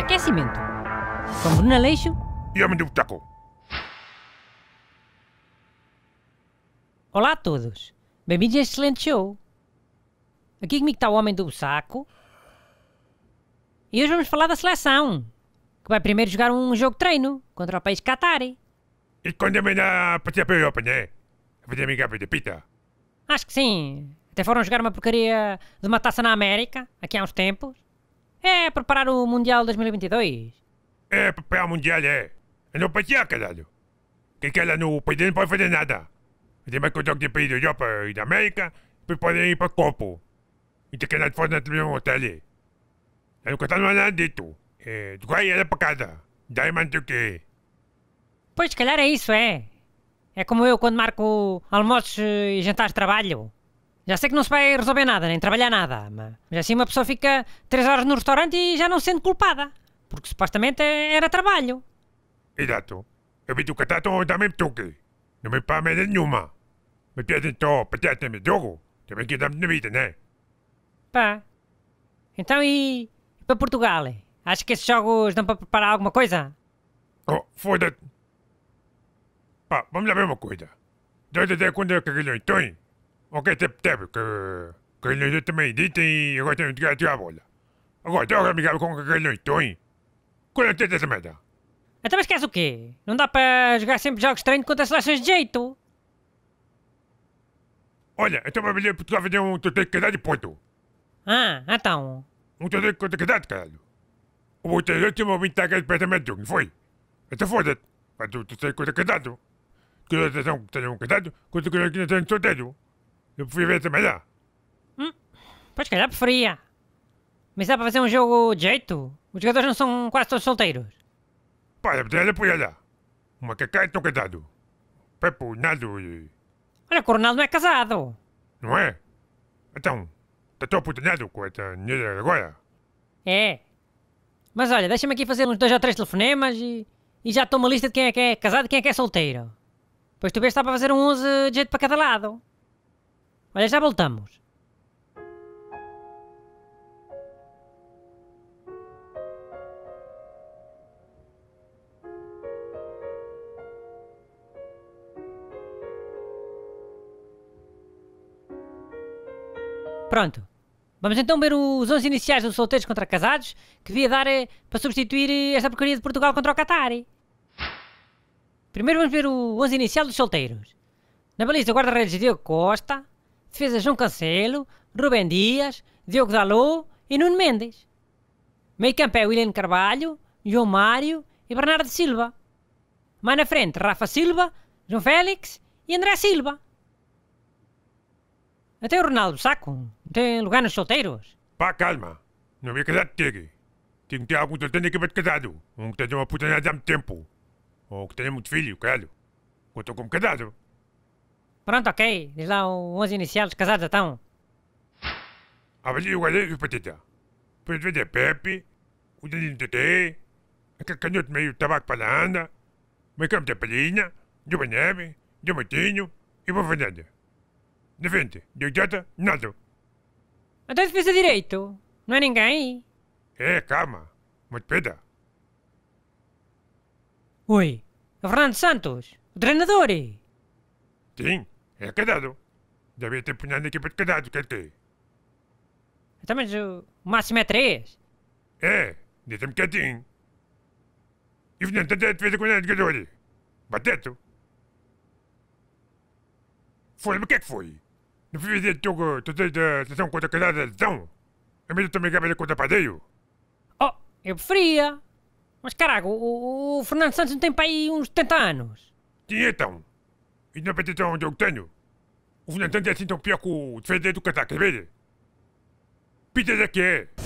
Aquecimento. Com Bruno Aleixo. E homem do Taco. Olá a todos. Bem-vindos a este excelente show. Aqui comigo está o Homem do Saco. E hoje vamos falar da seleção. Que vai primeiro jogar um jogo de treino contra o país Qatar. E quando é melhor partir para a Europa, né? Fazer amiga de pita. Acho que sim. Até foram jogar uma porcaria de uma taça na América, aqui há uns tempos. É preparar o Mundial 2022. É preparar o Mundial, é. Eu não passear, caralho. Quem quer lá no país não pode fazer nada. Fazer mais que o jogo de país da Europa e da América, para poder ir para o copo. E tem que de fora na televisão É Ela não está nada dito. É, vai ela para casa. Daí manda o quê? Pois, se calhar é isso, é. É como eu quando marco almoços e jantares de trabalho. Já sei que não se vai resolver nada, nem trabalhar nada, mas assim uma pessoa fica 3 horas no restaurante e já não se sente culpada. Porque supostamente era trabalho. Exato. Eu vi tu catato da mesma toque. Não me pá merda nenhuma. Mas pedem então então, patete me jogo. Também que dá-me vida, né? Pá. Então e. e para Portugal? Acho que esses jogos dão para preparar alguma coisa? Oh, foda-te. Pá, vamos lá ver uma coisa. Dois até quando é que ganhou, é, então? Ok, tempo, tempo, que. ele não também ditem e agora tenho de tirar a bola. Agora, tem droga, amigável com galhões, estou, hein? Qual é essa merda? Até me esquece o quê? Não dá para jogar sempre jogos treinos contra seleções de jeito? Olha, então vai vir Portugal fazer um torneio de cadade ponto. Ah, então. Um torneio contra cadade, caralho. O outro último ouvinte está aqui perto não foi? Então foda-te. Mas tu, tu sei contra cadado. Que eles são, sejam cadado, contra que não sejam sorteio. Eu preferia também não. Hum, pois calhar preferia. Mas dá para fazer um jogo de jeito? Os jogadores não são quase todos solteiros. Para, é, olha, põe olha. Uma é cacá e estou casado. Pepo, Nado e... Olha, o Ronaldo não é casado. Não é? Então, está tão aputanhado com esta mulher agora. É. Mas olha, deixa-me aqui fazer uns dois ou três telefonemas e... E já estou uma lista de quem é que é casado e quem é que é solteiro. Pois tu vês, está para fazer um 11 eh, de jeito para cada lado. Olha, já voltamos. Pronto. Vamos então ver os 11 iniciais dos solteiros contra casados que devia dar eh, para substituir eh, esta porcaria de Portugal contra o Qatar. Eh. Primeiro vamos ver o 11 inicial dos solteiros. Na baliza, guarda-redes Diego Costa defesa João Cancelo, Rubem Dias, Diogo Dalot e Nuno Mendes. Meio campo é William Carvalho, João Mário e Bernardo Silva. Mais na frente, Rafa Silva, João Félix e André Silva. Até o Ronaldo Saco tem lugar nos solteiros. Pá, calma. Não me casar contigo. Tenho que ter algum solteiro que te casado. Um que tenha uma puta há muito tempo. Ou que tenha muito filho, caralho. Eu estou como casado. Pronto, ok. Diz lá os iniciais casados então. Avalie o galho e pateta. Pedro é Pepe, o Danilo Tete, aquele canhoto meio tabaco para a anda, meio campo de Palhinha, Dilma Neve, Dilma matinho e Boa Fernanda. De frente, de idiota, nada. Até então, defesa direito. Não é ninguém? É, calma. Mas peda. Oi, é Fernando Santos, o treinador. Eh? Sim, É casado. Devia ter punhado na equipa de casado, quer que? Então, mas o máximo é 3? É, deixa-me quietinho. E Fernando, fez a com de jogador. Bateto. Foi, mas o que é que foi? Não fui dizer o teu tens a sessão contra a casada, sessão? A mesma também acaba contra padeio? Oh, eu preferia. Mas caraca, o, o, Fernando Santos não tem para aí uns 70 anos. Sim, então? E na petição onde eu tenho, o Fernando é assim tão pior que o defender do casaco, quer ver? Peter é que é.